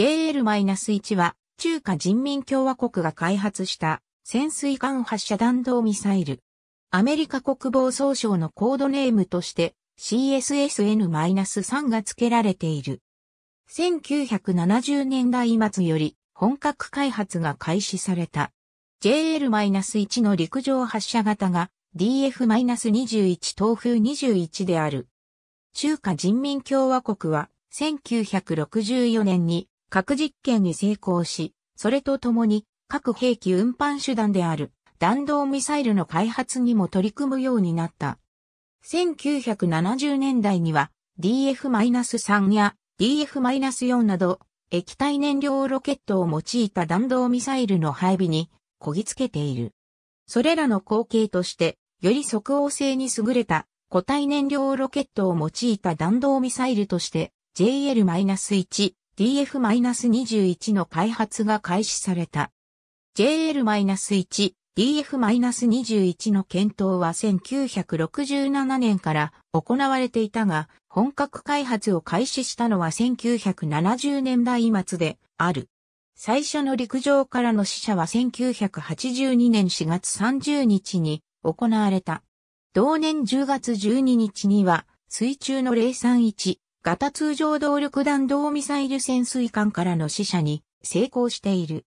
JL-1 は中華人民共和国が開発した潜水艦発射弾道ミサイル。アメリカ国防総省のコードネームとして CSSN-3 が付けられている。1970年代末より本格開発が開始された。JL-1 の陸上発射型が DF-21 東風21である。中華人民共和国は1964年に核実験に成功し、それとともに核兵器運搬手段である弾道ミサイルの開発にも取り組むようになった。1970年代には DF-3 や DF-4 など液体燃料ロケットを用いた弾道ミサイルの配備にこぎつけている。それらの後継として、より即応性に優れた固体燃料ロケットを用いた弾道ミサイルとして JL-1 DF-21 の開発が開始された。JL-1、DF-21 の検討は1967年から行われていたが、本格開発を開始したのは1970年代末である。最初の陸上からの死者は1982年4月30日に行われた。同年10月12日には水中の031型通常動力弾道ミサイル潜水艦からの死者に成功している。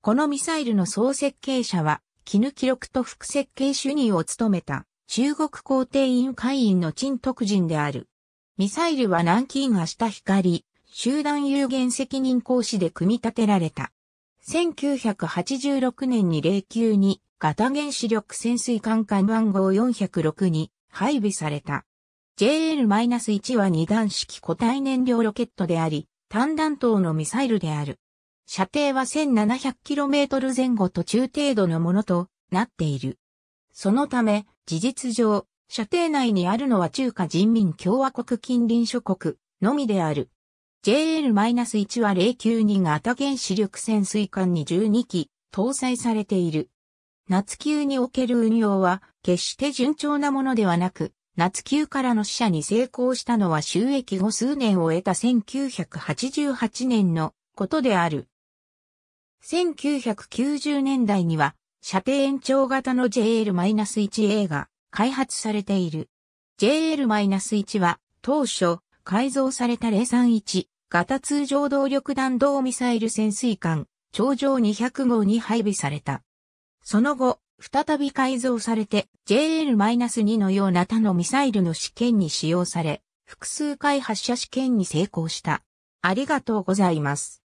このミサイルの総設計者は、絹記録と副設計主任を務めた中国皇帝院会員の陳徳人である。ミサイルは南京明日光、集団有限責任講師で組み立てられた。1986年に0級に型原子力潜水艦艦番号406に配備された。JL-1 は二段式固体燃料ロケットであり、単弾頭のミサイルである。射程は 1700km 前後と中程度のものとなっている。そのため、事実上、射程内にあるのは中華人民共和国近隣諸国のみである。JL-1 は092型原子力潜水艦に12機搭載されている。夏級における運用は決して順調なものではなく、夏級からの死者に成功したのは収益後数年を得た1988年のことである。1990年代には、射程延長型の JL-1A が開発されている。JL-1 は当初改造された031型通常動力弾道ミサイル潜水艦、頂上200号に配備された。その後、再び改造されて JL-2 のような他のミサイルの試験に使用され、複数回発射試験に成功した。ありがとうございます。